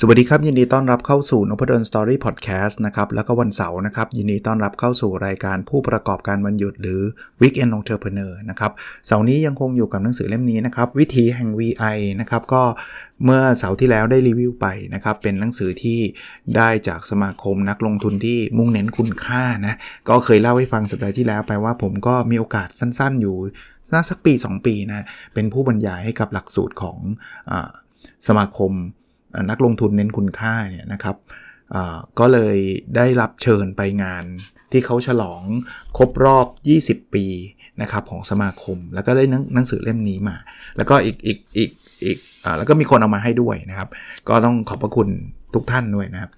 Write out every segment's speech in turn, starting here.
สวัสดีครับ ยินดีต้อนรับเข้าสู่นพดลสตอรี่พอดแคสต์นะครับแล้วก็วันเสาร์นะครับ ยินดีต้อนรับเข้าสู่รายการผู้ประกอบการวันหยุด หรือ Weekend Entrepreneur นะครับเสาร์นี้ยังคงอยู่กับหนังสือเล่มนี้นะครับ วิธีแห่ง VI นะครับก็เมื่อเสาร์ที่แล้วได้รีวิวไปนะครับ เป็นหนังสือที่ได้จากสมาคมนักลงทุนที่มุ่งเน้นคุณค่านะ ก็เคยเล่าให้ฟังสัปดาห์ที่แล้วไปว่าผมก็มีโอกาสสั้นๆอยู่น่าสักปี2ปีนะเป็นผู้บรรยายให้กับหลักสูตรของอสมาคมนักลงทุนเน้นคุณค่าเนี่ยนะครับ ก็เลยได้รับเชิญไปงานที่เขาฉลองครบรอบ 20 ปีนะครับของสมาคม แล้วก็ได้หนังสือเล่มนี้มา แล้วก็อีก อีก อีก อีกแล้วก็มีคนเอามาให้ด้วยนะครับ ก็ต้องขอบพระคุณทุกท่านด้วยนะครับ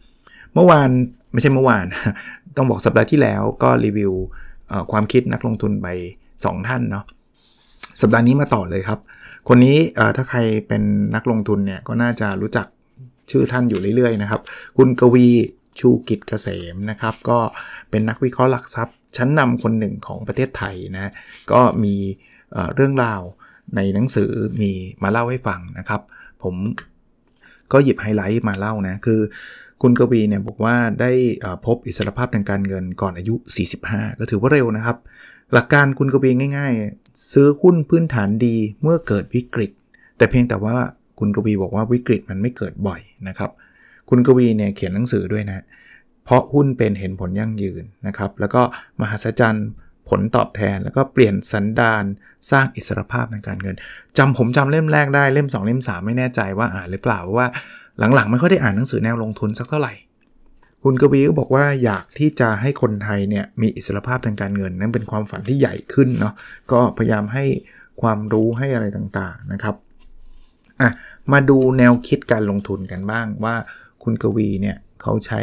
เมื่อวานไม่ใช่เมื่อวาน ต้องบอกสัปดาห์ที่แล้วก็รีวิวความคิดนักลงทุนไป2ท่านเนาะ สัปดาห์นี้มาต่อเลยครับ คนนี้ถ้าใครเป็นนักลงทุนเนี่ยก็น่าจะรู้จักชื่อท่านอยู่เรื่อยๆนะครับคุณกวีชูกิจเกษมนะครับก็เป็นนักวิเคราะห์หลักทรัพย์ ชั้นนำคนหนึ่งของประเทศไทยนะก็มีเรื่องราว ในหนังสือมีมาเล่าให้ฟังนะครับ ผมก็หยิบไฮไลท์มาเล่านะคือคุณกวีเนี่ยบอกว่าได้พบอิสรภาพทางการเงินก่อนอายุ 45 ก็ถือว่าเร็วนะครับ หลักการคุณกวีง่าย ๆ ซื้อหุ้นพื้นฐานดีเมื่อเกิดวิกฤต แต่เพียงแต่ว่าคุณกวีบอกว่าวิกฤตมันไม่เกิดบ่อยนะครับ คุณกวีเนี่ยเขียนหนังสือด้วยนะ เพราะหุ้นเป็นเห็นผลยั่งยืนนะครับ แล้วก็มหัศจรรย์ผลตอบแทนแล้วก็เปลี่ยนสันดานสร้างอิสรภาพทางการเงิน จำผมจำเล่มแรกได้เล่ม 2เล่ม 3 ไม่แน่ใจว่าอ่านหรือเปล่าว่าหลังๆ ไม่ค่อยได้อ่านหนังสือแนวลงทุนสักเท่าไหร่ คุณกวีก็บอกว่าอยากที่จะให้คนไทยเนี่ยมีอิสรภาพทางการเงิน นั่นเป็นความฝันที่ใหญ่ขึ้นเนาะก็พยายามให้ความรู้ให้อะไรต่างๆนะครับอะมาดูแนวคิดการลงทุนกันบ้างว่าคุณกวีเนี่ยเขาใช้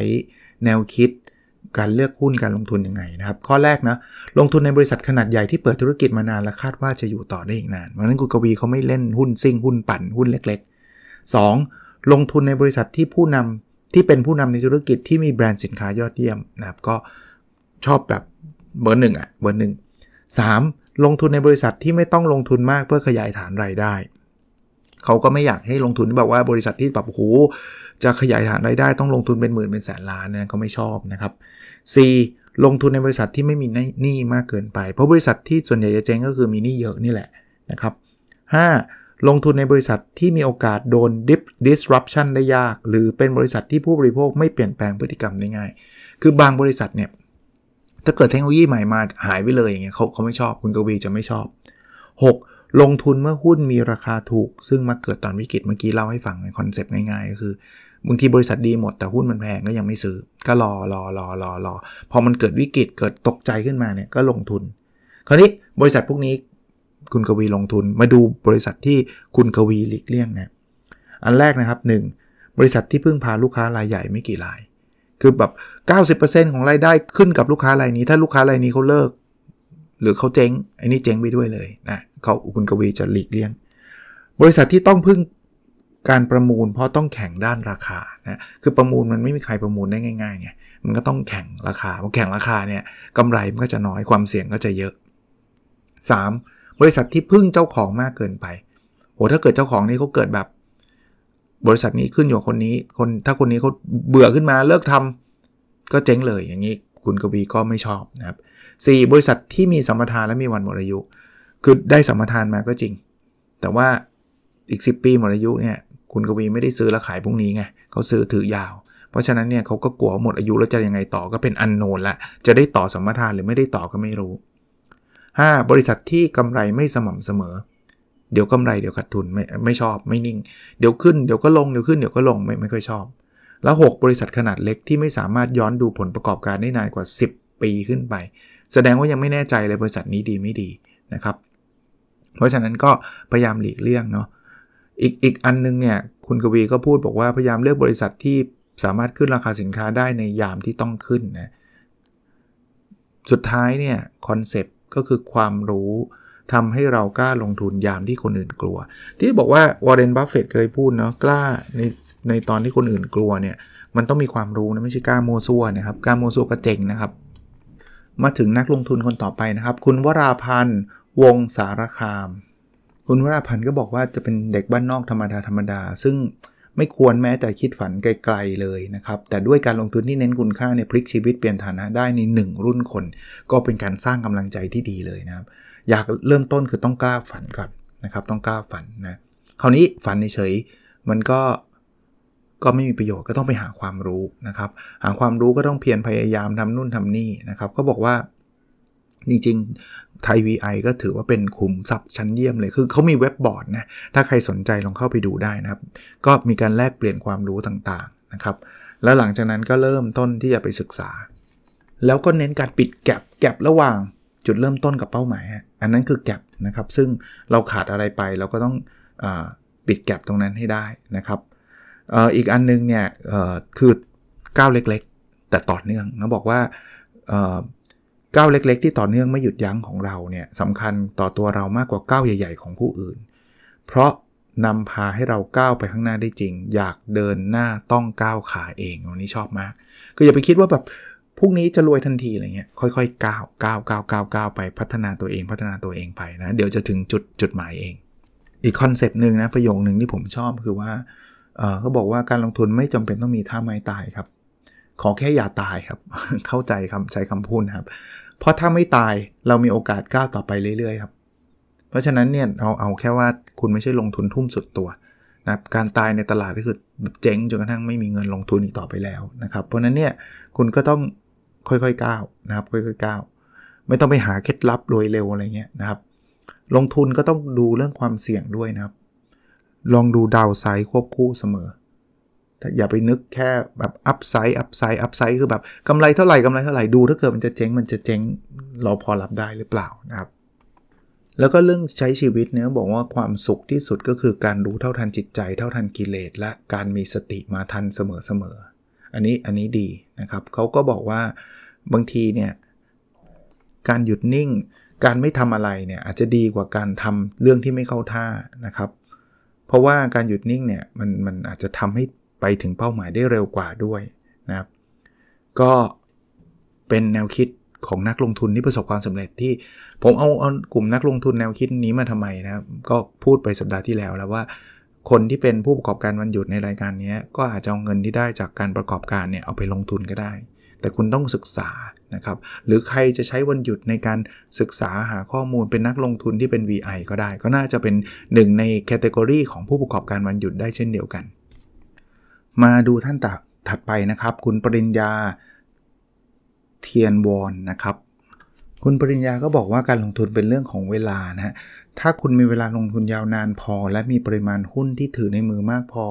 แนวคิดการเลือกหุ้นการลงทุนยังไงนะครับข้อแรกนะ ลงทุนในบริษัทขนาดใหญ่ที่เปิดธุรกิจมานานและคาดว่าจะอยู่ต่อได้อีกนานเพราะนั้นคุณกวีเขาไม่เล่นหุ้นซิ่งหุ้นปั่นหุ้นเล็ก ๆ 2. ลงทุนในบริษัทที่ผู้นำที่เป็นผู้นำในธุรกิจที่มีแบรนด์สินค้ายอดเยี่ยมนะครับก็ชอบแบบเบอร์หนึ่งอ่ะเบอร์หนึ่งสามลงทุนในบริษัทที่ไม่ต้องลงทุนมากเพื่อขยายฐานรายได้เขาก็ไม่อยากให้ลงทุนแบบว่าบริษัทที่แบบโอ้โหจะขยายฐานรายได้ ต้องลงทุนเป็นหมื่นเป็นแสนล้านนะเขาไม่ชอบนะครับ C ลงทุนในบริษัทที่ไม่มีหนี้มากเกินไปเพราะบริษัทที่ส่วนใหญ่จะเจ๊งก็คือมีหนี้เยอะนี่แหละนะครับ 5. ลงทุนในบริษัทที่มีโอกาสโดน disruption ได้ยาก หรือเป็นบริษัทที่ผู้บริโภคไม่เปลี่ยนแปลงพฤติกรรมได้ง่ายคือบางบริษัทเนี่ยถ้าเกิดเทคโนโลยีใหม่มาหายไปเลยอย่างเงี้ยเขาเขาไม่ชอบคุณกวีจะไม่ชอบ 6. ลงทุนเมื่อหุ้นมีราคาถูกซึ่งมาเกิดตอนวิกฤตเมื่อกี้เล่าให้ฟังในคอนเซปต์ง่ายๆก็คือบางทีบริษัทดีหมดแต่หุ้นมันแพงก็ยังไม่ซื้อ ก็รอรอรอรอรอพอมันเกิดวิกฤตเกิดตกใจขึ้นมาเนี่ยก็ลงทุน คราวนี้บริษัทพวกนี้ คุณกวีลงทุนมาดูบริษัทที่คุณกวีหลีกเลี่ยงนะอันแรกนะครับ 1. บริษัทที่เพิ่งพาลูกค้ารายใหญ่ไม่กี่ราย คือแบบ90%ของรายได้ขึ้นกับลูกค้ารายนี้ถ้าลูกค้ารายนี้เขาเลิกหรือเขาเจ๊งไอ้นี่เจ๊งไปด้วยเลยนะเขาคุณกวีจะหลีกเลี่ยงบริษัทที่ต้องพึ่งการประมูลเพราะต้องแข่งด้านราคานะคือประมูลมันไม่มีใครประมูลได้ง่ายๆไงมันก็ต้องแข่งราคาพอแข่งราคาเนี่ยกำไรมันก็จะน้อยความเสี่ยงก็จะเยอะ 3. บริษัทที่พึ่งเจ้าของมากเกินไปโหถ้าเกิดเจ้าของนี่เขาเกิดแบบ บริษัทนี้ขึ้นอยู่คนนี้คนถ้าคนนี้เขาเบื่อขึ้นมาเลิกทำ ก็เจ๊งเลย อย่างนี้ คุณกวีก็ไม่ชอบนะครับ 4. บริษัทที่มีสัมปทานและมีวันหมดอายุคือได้สัมปทานมาก็จริง แต่ว่าอีก10ปีหมดอายุเนี่ยคุณกวีไม่ได้ซื้อแล้วขายพรุ่งนี้ไงเขาซื้อถือยาว เพราะฉะนั้นเนี่ยเขาก็กลัวหมดอายุแล้วจะยังไงต่อก็เป็นอันโนนละจะได้ต่อสัมปทานหรือไม่ได้ต่อก็ไม่รู้ 5. บริษัทที่กำไรไม่สม่ำเสมอ เดี๋ยวกำาไรเดี๋ยวขาดทุนไม่ไม่ชอบไม่นิ่ง เดี๋ยวขึ้นเดี๋ยวก็ลงเดี๋ยวขึ้นเดี๋ยวก็ลงไม่ไม่ค่อยชอบ แล้ว 6 บริษัทขนาดเล็กที่ไม่สามารถย้อนดูผลประกอบการได้นานกว่า 10 ปีขึ้นไปแสดงว่ายังไม่แน่ใจเลยบริษัทนี้ดีไม่ดีนะครับ เพราะฉะนั้นก็พยายามหลีกเลี่ยงเนาะ อีกอีกอันนึงเนี่ย คุณกวีก็พูดบอกว่า พยายามเลือกบริษัทที่สามารถขึ้นราคาสินค้าได้ในยามที่ต้องขึ้นนะ สุดท้ายเนี่ย คอนเซปต์ก็คือความรู้ทำให้เรากล้าลงทุนยามที่คนอื่นกลัว ที่บอกว่าวอร์เรนบัฟเฟตเคยพูดเนาะกล้าในในตอนที่คนอื่นกลัวเนี่ยมันต้องมีความรู้นะไม่ใช่กล้าโมซัวนะครับกล้าโมซัวก็เจ๋งนะครับมาถึงนักลงทุนคนต่อไปนะครับ คุณวราพันธ์วงสารคาม คุณวราพันธ์ก็บอกว่าจะเป็นเด็กบ้านนอกธรรมดาธรรมดา ซึ่งไม่ควรแม้แต่คิดฝันไกล ๆเลยนะครับ แต่ด้วยการลงทุนที่เน้นคุณค่าในพลิกชีวิตเปลี่ยนฐานะได้ใน 1 รุ่นคน ก็เป็นการสร้างกำลังใจที่ดีเลยนะครับ อยากเริ่มต้นคือต้องกล้าฝันก่อนนะครับ ต้องกล้าฝันนะคราวนี้ฝันเฉยมันก็ก็ไม่มีประโยชน์ก็ต้องไปหาความรู้นะครับ หาความรู้ก็ต้องเพียรพยายามทำนู่นทำนี่นะครับ ก็บอกว่าจริงๆไทยไอก็ถือว่าเป็นคุมทรัพย์ชั้นเยี่ยมเลยคือเขามีเว็บบอร์ดนะถ้าใครสนใจลองเข้าไปดูได้นะครับ ก็มีการแลกเปลี่ยนความรู้ต่างๆนะครับ แล้วหลังจากนั้นก็เริ่มต้นที่จะไปศึกษา แล้วก็เน้นการปิดแกลบแกลบระหว่างจุดเริ่มต้นกับเป้าหมายอันนั้นคือแกลบนะครับ ซึ่งเราขาดอะไรไปเราก็ต้องอปิดแกลบตรงนั้นให้ได้นะครับอีกอันนึงเนี่ยคือก้าวเล็กๆ แต่ต่อเนื่องเขาบอกว่าก้าวเล็กๆ ที่ต่อเนื่องไม่หยุดยั้งของเราเนี่ยสำคัญต่อตัวเรามากกว่าก้าวใหญ่ ๆ ของผู้อื่น เพราะนำพาให้เราก้าวไปข้างหน้าได้จริงอยากเดินหน้าต้องก้าวขาเองวันนี้ชอบมากคืออย่าไปคิดว่าแบบพรุ่งนี้จะรวยทันทีอะไรเงี้ยค่อยๆก้าวก้าวก้าวก้าวก้าวไปพัฒนาตัวเองพัฒนาตัวเองไปนะ เดี๋ยวจะถึงจุดจุดหมายเอง อีกคอนเซปต์หนึ่งนะประโยคหนึ่งที่ผมชอบคือว่าเขาบอกว่าการลงทุนไม่จำเป็นต้องมีท่าไม้ตายครับ ขอแค่อย่าตายครับ เข้าใจคำใช้คำพูดครับ เพราะถ้าไม่ตายเรามีโอกาสก้าวต่อไปเรื่อยๆครับ เพราะฉะนั้นเนี่ยเอาเอาแค่ว่าคุณไม่ใช่ลงทุนทุ่มสุดตัวนะการตายในตลาดก็คือเจ๊งจนกระทั่งไม่มีเงินลงทุนอีกต่อไปแล้วนะครับ เพราะนั้นเนี่ยคุณก็ต้องค่อยๆก้าวนะครับค่อยๆก้าวไม่ต้องไปหาเคล็ดลับรวยเร็วอะไรเงี้ยนะครับ ลงทุนก็ต้องดูเรื่องความเสี่ยงด้วยนะครับลองดูดาวไซด์ควบคู่เสมอ อย่าไปนึกแค่แบบอัพไซด์อัพไซด์อัพไซด์คือแบบ กำไรเท่าไหร่กำไรเท่าไหร่ดูถ้าเกิดมันจะเจ๊งมันจะเจ๊งเราพอรับได้หรือเปล่านะครับ แล้วก็เรื่องใช้ชีวิตเนี่ยบอกว่าความสุขที่สุดก็คือการรู้เท่าทันจิตใจเท่าทันกิเลสและการมีสติมาทันเสมอเสออันนี้อันนี้ดีนะครับ เขาก็บอกว่าบางทีเนี่ยการหยุดนิ่งการไม่ทำอะไรเนี่ยอาจจะดีกว่าการทำเรื่องที่ไม่เข้าท่านะครับเพราะว่าการหยุดนิ่งเนี่ย มันมันอาจจะทำให้ไปถึงเป้าหมายได้เร็วกว่าด้วยนะครับก็เป็นแนวคิดของนักลงทุนที่ประสบความสำเร็จที่ ผมเอาเอากลุ่มนักลงทุนแนวคิดนี้มาทำไมนะครับก็พูดไปสัปดาห์ที่แล้วแล้วว่าคนที่เป็นผู้ประกอบการวันหยุดในรายการนี้ก็อาจจะเอาเงินที่ได้จากการประกอบการเนี่ยเอาไปลงทุนก็ได้แต่คุณต้องศึกษานะครับ หรือใครจะใช้วันหยุดในการศึกษาหาข้อมูลเป็นนักลงทุนที่เป็น VI ก็ได้ ก็น่าจะเป็นหนึ่งในแคตตากรีของผู้ประกอบการวันหยุดได้เช่นเดียวกัน มาดูท่านถัดไปนะครับ คุณปริญญา เทียนวอนนะครับ คุณปริญญาก็บอกว่าการลงทุนเป็นเรื่องของเวลานะฮะถ้าคุณมีเวลาลงทุนยาวนานพอ และมีปริมาณหุ้นที่ถือในมือมากพอ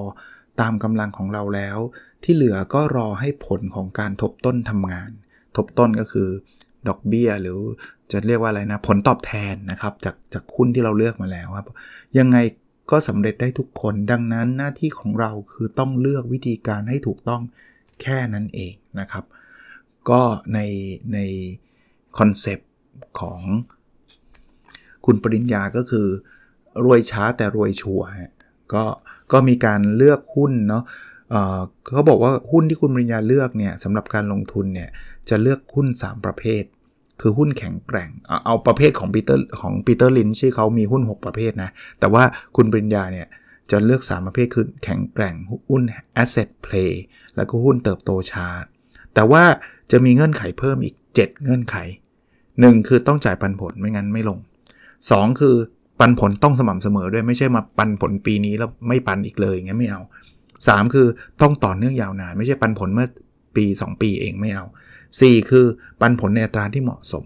ตามกำลังของเราแล้วที่เหลือ ก็รอให้ผลของการทบต้นทำงาน ทบต้นก็คือดอกเบีย้ยหรือจะเรียกว่าอะไรนะ ผลตอบแทนนะครับ จากจากหุ้นที่เราเลือกมาแล้วครับ ยังไงก็สำเร็จได้ทุกคนดังนั้นหน้าที่ของเราคือต้องเลือกวิธีการให้ถูกต้องแค่นั้นเองนะครับ ก็ในใน คอนเซปต์ของ คุณปริญญาก็คือ รวยช้าแต่รวยชัวร์ก็ก็มีการเลือกหุ้นเนาะเขาบอกว่าหุ้นที่คุณปริญญาเลือกเนี่ยสำหรับการลงทุนเนี่ยจะเลือกหุ้น 3 ประเภท คือหุ้นแข็งแกร่งเอาประเภทของปีเตอร์ของปีเตอร์ลินชี่เขามีหุ้น 6 ประเภทนะแต่ว่าคุณปริญญาเนี่ยจะเลือก 3 ประเภทคือแข็งแกร่งหุ้น asset play แล้วก็หุ้นเติบโตช้าแต่ว่าจะมีเงื่อนไขเพิ่มอีก 7 เงื่อนไข 1 คือต้องจ่ายปันผลไม่งั้นไม่ลง 2 คือปันผลต้องสม่ำเสมอด้วยไม่ใช่มาปันผลปีนี้แล้วไม่ปันอีกเลยอย่างเงี้ยไม่เอา3 คือต้องต่อเนื่องยาวนาน ไม่ใช่ปันผลเมื่อปี 2 ปีเองไม่เอา4คือปันผลในอัตราที่เหมาะสม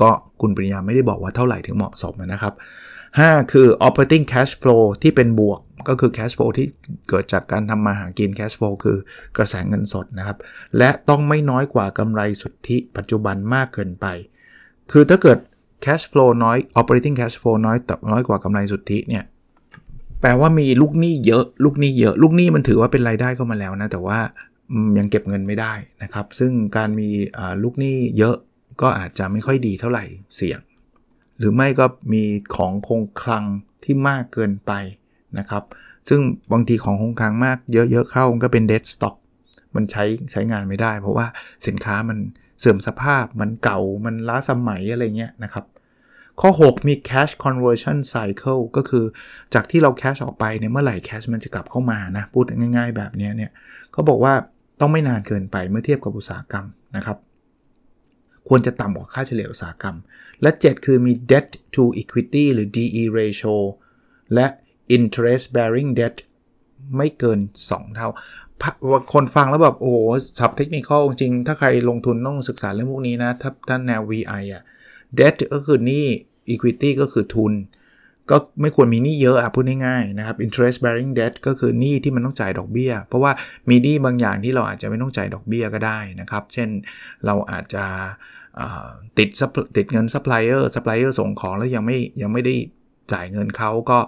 ก็คุณปริญญาไม่ได้บอกว่าเท่าไหร่ถึงเหมาะสมนะครับ 5 คือ operating cash flow ที่เป็นบวกก็คือ cash flow ที่เกิดจากการทำมาหากิน cash flow คือกระแสเงินสดนะครับและต้องไม่น้อยกว่ากำไรสุทธิ ปัจจุบันมากเกินไป คือถ้าเกิด cash flow น้อย operating cash flow น้อยต่น้อยกว่ากำไรสุทธิเนี่ยแปลว่ามีลูกหนี้เยอะลูกหนี้เยอะลูกหนี้มันถือว่าเป็นรายได้เข้ามาแล้วนะแต่ว่ายังเก็บเงินไม่ได้นะครับ ซึ่งการมีลูกหนี้เยอะก็อาจจะไม่ค่อยดีเท่าไหร่เสี่ยง หรือไม่ก็มีของคงคลังที่มากเกินไปนะครับ ซึ่งบางทีของคงคลังมากเยอะๆเข้าก็เป็นเดสต็อกมันใช้ใช้งานไม่ได้ เพราะว่าสินค้ามันเสื่อมสภาพมันเก่ามันล้าสมัยอะไรเงี้ยนะครับข้อ 6 มี cash conversion cycle ก็คือจากที่เรา cash ออกไป เนี่ย เมื่อไหร่ cash มันจะกลับเข้ามานะ พูดง่ายๆแบบนี้เนี่ยเขาบอกว่าต้องไม่นานเกินไปเมื่อเทียบกับอุตสาหกรรมนะครับ ควรจะต่ำกว่าค่าเฉลี่ยอุตสาหกรรม และ 7 คือมี debt to equity หรือ DE ratio และ interest bearing debt ไม่เกิน 2 เท่า คนฟังแล้วแบบ โอ้โหสับเทคนิคขจริง ถ้าใครลงทุนต้องศึกษาเรื่องพวกนี้นะถ้าท่านแนว VI อะ่ะ debt ก็คือหนี้ equity ก็คือทุน ก็ไม่ควรมีหนี้เยอะอ่ะพูดง่ายๆนะครับ interest bearing debt ก็คือหนี้ที่มันต้องจ่ายดอกเบี้ย เพราะว่ามีหนี้บางอย่างที่เราอาจจะไม่ต้องจ่ายดอกเบี้ยก็ได้นะครับ เช่นเราอาจจะติดติดเงินซัพพลายเออร์ ซัพพลายเออร์ส่งของแล้วยังไม่ยังไม่ได้จ่ายเงินเขาก็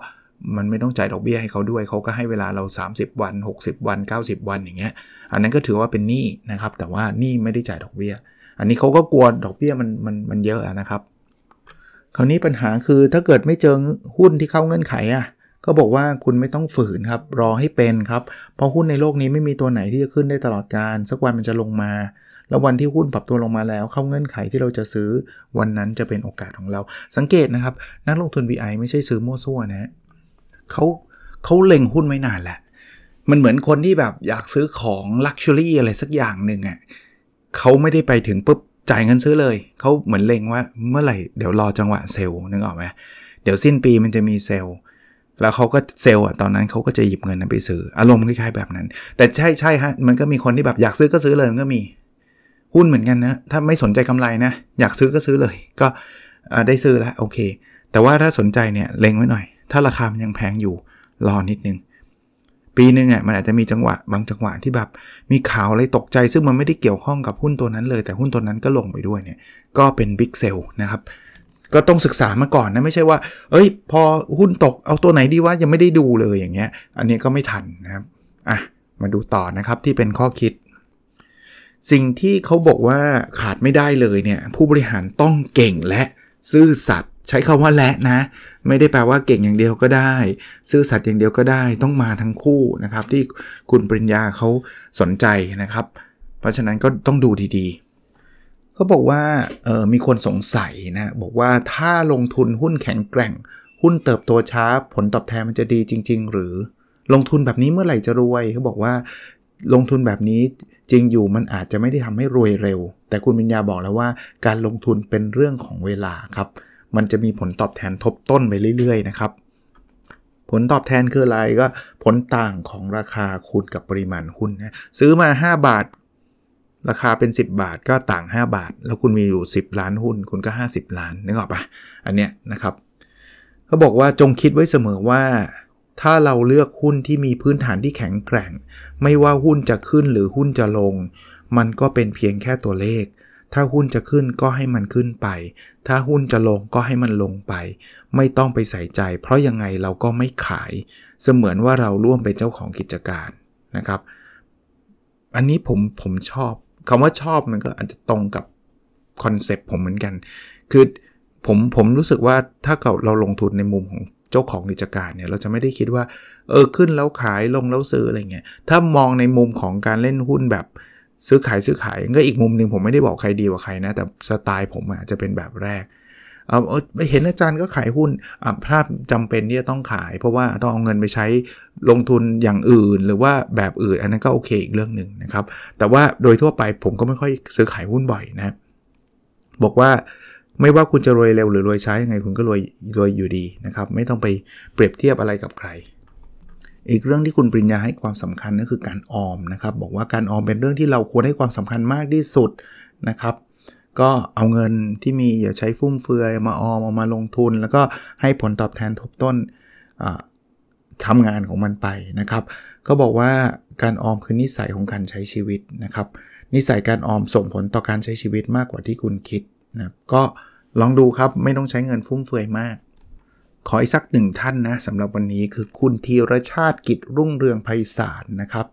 มันไม่ต้องจ่ายดอกเบี้ยให้เขาด้วย เขาก็ให้เวลาเรา 30 วัน60วัน90 วันอย่างเงี้ย อันนั้นก็ถือว่าเป็นหนี้นะครับแต่ว่าหนี้ไม่ได้จ่ายดอกเบี้ยอันนี้เขาก็กลัวดอกเบี้ยมันมันมันเยอะนะครับ คราวนี้ปัญหาคือถ้าเกิดไม่เจอหุ้นที่เข้าเงื่อนไขอ่ะก็บอกว่าคุณไม่ต้องฝืนครับ รอให้เป็นครับ เพราะหุ้นในโลกนี้ไม่มีตัวไหนที่จะขึ้นได้ตลอดการสักวันมันจะลงมา แล้ววันที่หุ้นปรับตัวลงมาแล้ว เข้าเงื่อนไขที่เราจะซื้อวันนั้นจะเป็นโอกาสของเรา สังเกตนะครับนักลงทุน VI ไม่ใช่ซื้อมั่วซั่วนะเขาเขาเล็งหุ้นไม่นานแหละ มันเหมือนคนที่แบบอยากซื้อของลักชัวรี่อะไรสักอย่างหนึ่งอะ่ะเขาไม่ได้ไปถึงปุ๊บจ่ายเงินซื้อเลย เขาเหมือนเลงว่าเมื่อไหร่ เดี๋ยวรอจังหวะเซลล์นึกออกไหมเดี๋ยวสิ้นปีมันจะมีเซลล์แล้วเขาก็เซลล์อ่ะตอนนั้นเขาก็จะหยิบเงินนั้นไปซื้ออารมณ์คล้ายๆแบบนั้น แต่ใช่ใช่ฮะมันก็มีคนที่แบบอยากซื้อก็ซื้อเลยมันก็มี หุ้นเหมือนกันนะ ถ้าไม่สนใจกำไรนะอยากซื้อก็ซื้อเลย ก็ได้ซื้อแล้วโอเค แต่ว่าถ้าสนใจเนี่ยเล็งไว้หน่อย ถ้าราคามันยังแพงอยู่รอนิดนึงปีหนึ่งอ่ะมันอาจจะมีจังหวะบางจังหวะที่แบบมีข่าวอะไรตกใจ ซึ่งมันไม่ได้เกี่ยวข้องกับหุ้นตัวนั้นเลย แต่หุ้นตัวนั้นก็ลงไปด้วยเนี่ยก็เป็นบิ๊กเซลนะครับ ก็ต้องศึกษามาก่อนนะไม่ใช่ว่า เอ้ย พอหุ้นตกเอาตัวไหนดีวะยังไม่ได้ดูเลยอย่างเงี้ย อันนี้ก็ไม่ทันนะครับอ่ะมาดูต่อนะครับที่เป็นข้อคิด สิ่งที่เขาบอกว่าขาดไม่ได้เลยเนี่ย ผู้บริหารต้องเก่งและซื่อสัตย์ใช้คำว่าและนะไม่ได้แปลว่าเก่งอย่างเดียวก็ได้ ซื่อสัตย์อย่างเดียวก็ได้ต้องมาทั้งคู่นะครับ ที่คุณปริญญาเขาสนใจนะครับ เพราะฉะนั้นก็ต้องดูดีๆเขาบอกว่าเออมีคนสงสัยนะบอกว่าถ้าลงทุนหุ้นแข็งแกร่ง หุ้นเติบโตช้า ผลตอบแทนมันจะดีจริง ๆ หรือลงทุนแบบนี้เมื่อไหร่จะรวยเขาบอกว่า ลงทุนแบบนี้จริงอยู่มันอาจจะไม่ได้ทำให้รวยเร็ว แต่คุณปัญญาบอกแล้วว่า การลงทุนเป็นเรื่องของเวลาครับมันจะมีผลตอบแทนทบต้นไปเรื่อยๆนะครับ ผลตอบแทนคืออะไรก็ผลต่างของราคาคูณกับปริมาณหุ้นนะซื้อมา 5 บาทราคาเป็น 10 บาทก็ต่าง 5 บาท แล้วคุณมีอยู่ 10 ล้านหุ้นคุณก็ 50 ล้านนึกออกปะอันเนี้ยนะครับเขาบอกว่าจงคิดไว้เสมอว่า ถ้าเราเลือกหุ้นที่มีพื้นฐานที่แข็งแกร่ง ไม่ว่าหุ้นจะขึ้นหรือหุ้นจะลง มันก็เป็นเพียงแค่ตัวเลขถ้าหุ้นจะขึ้นก็ให้มันขึ้นไป ถ้าหุ้นจะลงก็ให้มันลงไป ไม่ต้องไปใส่ใจ เพราะยังไงเราก็ไม่ขาย เสมือนว่าเราร่วมเป็นเจ้าของกิจการนะครับ อันนี้ผมผมชอบคำว่าชอบมันก็อาจจะตรงกับคอนเซปต์ผมเหมือนกัน คือผมผมรู้สึกว่าถ้าเกิดเราลงทุนในมุมของเจ้าของกิจการเนี่ยเราจะไม่ได้คิดว่า เออขึ้นแล้วขายลงแล้วซื้ออะไรเงี้ย ถ้ามองในมุมของการเล่นหุ้นแบบซื้อขายซื้อขายก็อีกมุมหนึ่งผมไม่ได้บอกใครดีกว่าใครนะแต่สไตล์ผมอาจจะเป็นแบบแรกเอาเห็นอาจารย์ก็ขายหุ้นภาพจำเป็นที่จะต้องขาย เพราะว่าต้องเอาเงินไปใช้ลงทุนอย่างอื่นหรือว่าแบบอื่นอันนั้นก็โอเคอีกเรื่องหนึ่งนะครับแต่ว่าโดยทั่วไปผมก็ไม่ค่อยซื้อขายหุ้นบ่อยนะบอกว่าไม่ว่าคุณจะรวยเร็วหรือรวยช้ายังไงคุณก็รวยรวยอยู่ดีนะครับไม่ต้องไปเปรียบเทียบอะไรกับใครอีกเรื่องที่คุณปริญญาให้ความสำคัญก็คือการออมนะครับบอกว่าการออมเป็นเรื่องที่เราควรให้ความสำคัญมากที่สุดนะครับก็เอาเงินที่มีอย่าใช้ฟุ่มเฟือยมาออมเอามาลงทุน แล้วก็ให้ผลตอบแทนทบต้นทำงานของมันไปนะครับ ก็บอกว่าการออมคือนิสัยของการใช้ชีวิตนะครับนิสัยการออมส่งผลต่อการใช้ชีวิตมากกว่าที่คุณคิดนะก็ลองดูครับไม่ต้องใช้เงินฟุ่มเฟือยมากขออีกสักหนึ่งท่านนะสำหรับวันนี้คือคุณธีรชาติกิจรุ่งเรืองไพศาลนะครับ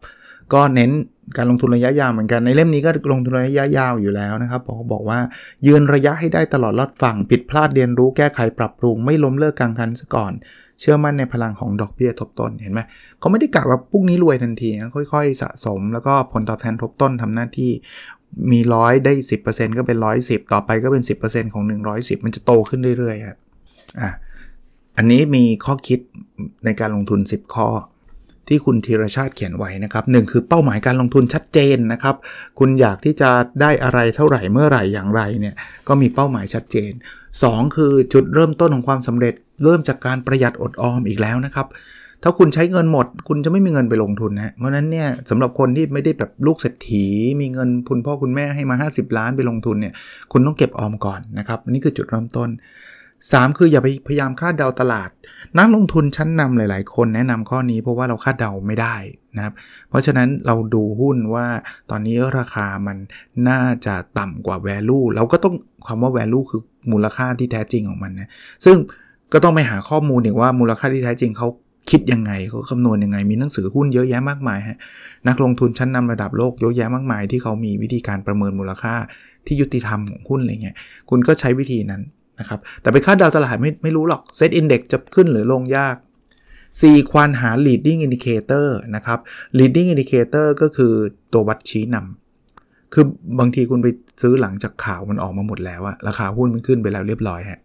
ก็เน้นการลงทุนระยะยาวเหมือนกันในเล่มนี้ก็ลงทุนระยะยาวอยู่แล้วนะครับผมบอกว่า ยืนระยะให้ได้ตลอดรอดฝั่งผิดพลาดเรียนรู้แก้ไขปรับปรุง ไม่ล้มเลิกกลางคันซะก่อน เชื่อมั่นในพลังของดอกเบี้ยทบต้นเห็นไหมเขาไม่ได้กะว่าพรุ่งนี้รวยทันที ค่อยๆสะสม แล้วก็ผลตอบแทนทบต้นทำหน้าที่มีร้อยได้10%ก็เป็น110 ต่อไปก็เป็น10%ของ110 มันจะโตขึ้นเรื่อยๆครับอ่ะอันนี้มีข้อคิดในการลงทุน 10 ข้อ ที่คุณธีรชาติเขียนไว้นะครับหคือเป้าหมายการลงทุนชัดเจนนะครับ คุณอยากที่จะได้อะไรเท่าไหร่เมื่อไหร่อย่างไรเนี่ยก็มีเป้าหมายชัดเจน 2 คือจุดเริ่มต้นของความสำเร็จ เริ่มจากการประหยัดอดออมอีกแล้วนะครับถ้าคุณใช้เงินหมด คุณจะไม่มีเงินไปลงทุนนะเพราะนั้นเนี่ยสำหรับคนที่ไม่ได้แบบลูกเศรษฐีมีเงินคุณพ่อคุณแม่ให้มา 50 ล้านไปลงทุนเนี่ยคุณต้องเก็บออมก่อนนะครับนี่คือจุดเริ่มต้น3 คืออย่าไปพยายามคาดเดาตลาด นักลงทุนชั้นนำหลายๆ คนแนะนำข้อนี้เพราะว่าเราคาดเดาไม่ได้นะครับเพราะฉะนั้นเราดูหุ้นว่าตอนนี้ราคามันน่าจะต่ำกว่า value เราก็ต้องคำว่า value คือมูลค่าที่แท้จริงของมันนะซึ่งก็ต้องไปหาข้อมูลถึงว่ามูลค่าที่แท้จริงเขาคิดยังไงเขาคำนวณยังไง มีหนังสือหุ้นเยอะแยะมากมายฮะนักลงทุนชั้นนำระดับโลก เยอะแยะมากมาย ที่เขามีวิธีการประเมินมูลค่า ที่ยุติธรรมของหุ้นอะไรเงี้ยคุณก็ใช้วิธีนั้นนะครับแต่ไปคาดเดาตลาดไม่ไม่รู้หรอกเซตอินเด็กจะขึ้นหรือลงยาก 4. ควานหา leading indicator นะครับ leading indicator ก็คือตัววัดชี้นำคือบางทีคุณไปซื้อหลังจากข่าวมันออกมาหมดแล้วอะราคาหุ้นมันขึ้นไปแล้วเรียบร้อยฮะ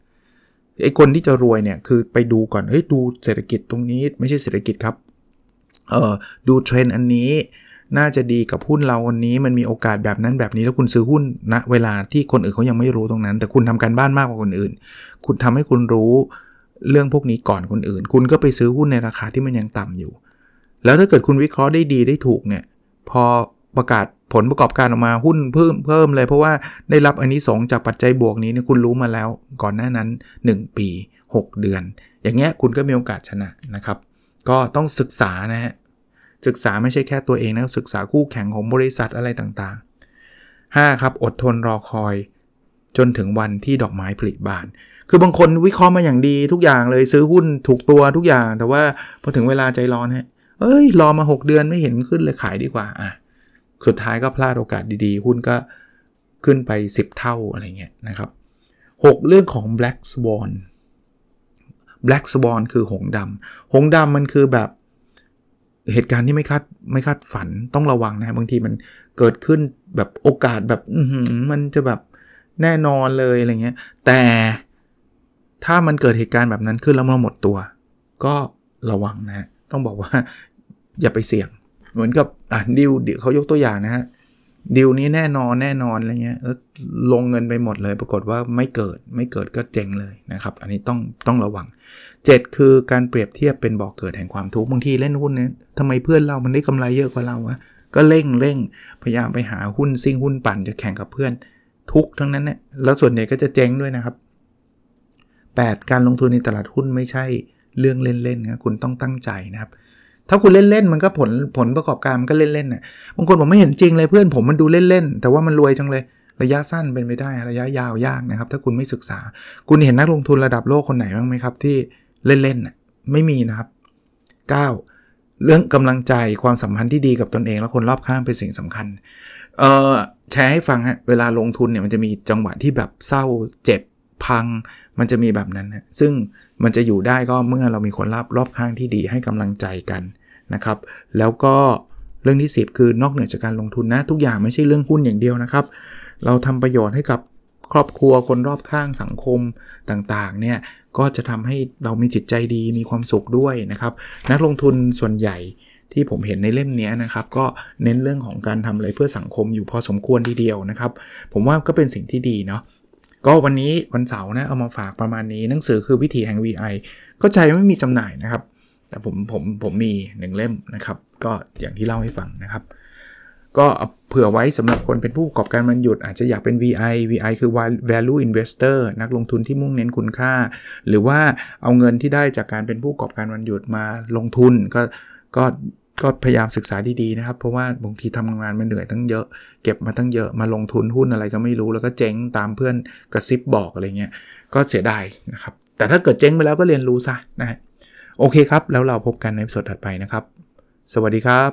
ไอคนที่จะรวยเนี่ย คือไปดูก่อนเฮ้ยดูเศรษฐกิจตรงนี้ ไม่ใช่เศรษฐกิจครับเออดูเทรนด์อันนี้น่าจะดีกับหุ้นเราวันนี้ มันมีโอกาสแบบนั้นแบบนี้แล้วคุณซื้อหุ้นณนะเวลาที่คนอื่นเขายังไม่รู้ตรงนั้น แต่คุณทำการบ้านมากกว่าคนอื่น คุณทำให้คุณรู้เรื่องพวกนี้ก่อนคนอื่น คุณก็ไปซื้อหุ้นในราคาที่มันยังต่ำอยู่ แล้วถ้าเกิดคุณวิเคราะห์ได้ดีได้ถูกเนี่ย พอประกาศผลประกอบการออกมาหุ้นเพิ่มเพิ่มเลย เพราะว่าได้รับอันนี้สงจากปัจจัยบวกนี้เนี่ยคุณรู้มาแล้ว ก่อนหน้านั้น 1 ปี 6 เดือน อย่างเงี้ยคุณก็มีโอกาสชนะนะครับ ก็ต้องศึกษานะฮะศึกษาไม่ใช่แค่ตัวเองนะศึกษาคู่แข่งของบริษัทอะไรต่างๆ 5. ครับ อดทนรอคอย จนถึงวันที่ดอกไม้ผลิบาน คือบางคนวิเคราะห์มาอย่างดีทุกอย่างเลยซื้อหุ้นถูกตัวทุกอย่าง แต่ว่าพอถึงเวลาใจร้อนฮะเอ้ย รอมา 6 เดือนไม่เห็นขึ้นเลยขายดีกว่าอ่ะสุดท้ายก็พลาดโอกาสดีๆ หุ้นก็ขึ้นไป 10 เท่าอะไรเงี้ยนะครับ 6เรื่องของ black swan black swan คือหงดำหงดำมันคือแบบเหตุการณ์ที่ไม่คาดไม่คาดฝันต้องระวังนะบางทีมันเกิดขึ้นแบบโอกาสแบบมันจะแบบแน่นอนเลยอะไรเงี้ย แต่ถ้ามันเกิดเหตุการณ์แบบนั้นขึ้นแล้วมาหมดตัวก็ระวังนะ ต้องบอกว่า อย่าไปเสี่ยงเหมือนกับ อ่ะดิวเขายกตัวอย่างนะฮะดิวนี้แน่นอนแน่นอนอะไรเงี้ยแล้วลงเงินไปหมดเลยปรากฏว่าไม่เกิด ไม่เกิดก็เจ๊งเลยนะครับอันนี้ต้องต้องระวัง7คือการเปรียบเทียบเป็นบ่อกเกิดแห่งความทุกข์บางทีเล่นหุ้นเนี่ยทำไมเพื่อนเรามันได้กำไรเยอะกว่าเราอะก็เร่งเร่งพยายามไปหาหุ้นซิ่งหุ้นปั่นจะแข่งกับเพื่อน ทุกทั้งนั้นเนี่ยแล้วส่วนใหญ่ก็จะเจ๊งด้วยนะครับ 8 การลงทุนในตลาดหุ้นไม่ใช่เรื่องเล่นๆนะคุณต้องตั้งใจนะครับ ถ้าคุณเล่นๆ มันก็ผลผลประกอบการมันก็เล่นๆนะ่ะบางคนผมไม่เห็นจริงเลยเพื่อนผมมันดูเล่นๆแต่ว่ามันรวยจังเลยระยะสั้นเป็นไปได้ ระยะยาวยากนะครับ ถ้าคุณไม่ศึกษา คุณเห็นนักลงทุนระดับโลกคนไหนบ้างไหมครับที่เล่นๆ ไม่มีนะครับ 9. เรื่องกำลังใจความสัมพันธ์ที่ดีกับตนเอง และคนรอบข้างเป็นสิ่งสำคัญเแชร์ให้ฟังฮะ เวลาลงทุนเนี่ยมันจะมีจังหวะที่แบบเศร้า เจ็บพัง มันจะมีแบบนั้นนะซึ่งมันจะอยู่ได้ก็เมื่อเรามีคนรอบรอบข้างที่ดีให้กำลังใจกันนะครับ แล้วก็เรื่องที่ 10 คือนอกเหนือจากการลงทุนนะ ทุกอย่างไม่ใช่เรื่องหุ้นอย่างเดียวนะครับ เราทำประโยชน์ให้กับครอบครัวคนรอบข้างสังคมต่างๆ เนี่ยก็จะทำให้เรามีจิตใจดีมีความสุขด้วยนะครับ นักลงทุนส่วนใหญ่ที่ผมเห็นในเล่มนี้นะครับ ก็เน้นเรื่องของการทำอะไรเพื่อสังคมอยู่พอสมควรทีเดียวนะครับ ผมว่าก็เป็นสิ่งที่ดีเนาะก็วันนี้วันเสาร์นะเอามาฝากประมาณนี้หนังสือคือวิธีแห่ง VI ก็ใจไม่มีจำหน่ายนะครับ แต่ผมผมผมมีหนึ่งเล่มนะครับ ก็อย่างที่เล่าให้ฟังนะครับก็เผื่อไว้สำหรับคนเป็นผู้ประกอบการมันหยุด อาจจะอยากเป็น VI VI คือ value investor นักลงทุนที่มุ่งเน้นคุณค่า หรือว่าเอาเงินที่ได้จากการเป็นผู้ประกอบการมันหยุดมาลงทุน ก็ก็ก็พยายามศึกษาดีๆนะครับ เพราะว่าบางทีทำงานมันเหนื่อยตั้งเยอะเก็บมาตั้งเยอะมาลงทุนหุ้นอะไรก็ไม่รู้แล้วก็เจ๊งตามเพื่อนกระซิบบอกอะไรเงี้ยก็เสียดายนะครับแต่ถ้าเกิดเจ๊งไปแล้วก็เรียนรู้ซะนะโอเคครับ แล้วเราพบกันในสดถัดไปนะครับ สวัสดีครับ